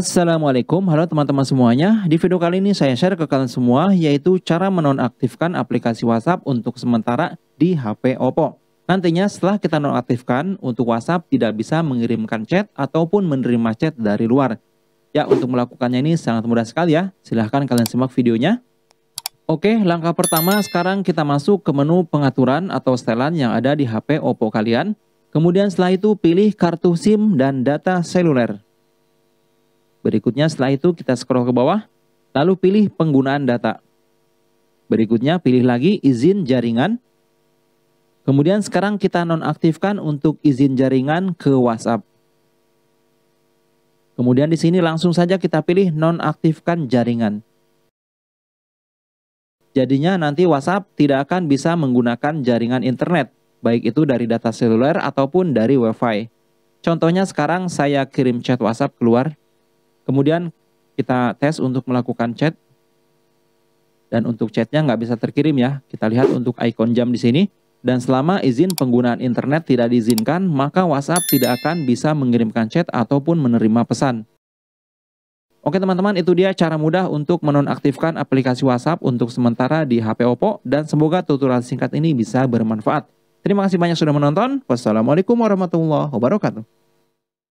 Assalamualaikum, halo teman-teman semuanya. Di video kali ini saya share ke kalian semua yaitu cara menonaktifkan aplikasi WhatsApp untuk sementara di HP Oppo. Nantinya setelah kita nonaktifkan, untuk WhatsApp tidak bisa mengirimkan chat ataupun menerima chat dari luar. Ya, untuk melakukannya ini sangat mudah sekali ya. Silahkan kalian simak videonya. Oke, langkah pertama sekarang kita masuk ke menu pengaturan atau setelan yang ada di HP Oppo kalian. Kemudian setelah itu pilih kartu SIM dan data seluler. Berikutnya setelah itu kita scroll ke bawah, lalu pilih penggunaan data. Berikutnya pilih lagi izin jaringan. Kemudian sekarang kita nonaktifkan untuk izin jaringan ke WhatsApp. Kemudian di sini langsung saja kita pilih nonaktifkan jaringan. Jadinya nanti WhatsApp tidak akan bisa menggunakan jaringan internet, baik itu dari data seluler ataupun dari Wi-Fi. Contohnya sekarang saya kirim chat WhatsApp keluar Kemudian kita tes untuk melakukan chat. Dan untuk chatnya nggak bisa terkirim ya. Kita lihat untuk icon jam di sini. Dan selama izin penggunaan internet tidak diizinkan, maka WhatsApp tidak akan bisa mengirimkan chat ataupun menerima pesan. Oke teman-teman, itu dia cara mudah untuk menonaktifkan aplikasi WhatsApp untuk sementara di HP Oppo dan semoga tutorial singkat ini bisa bermanfaat. Terima kasih banyak sudah menonton. Wassalamualaikum warahmatullahi wabarakatuh.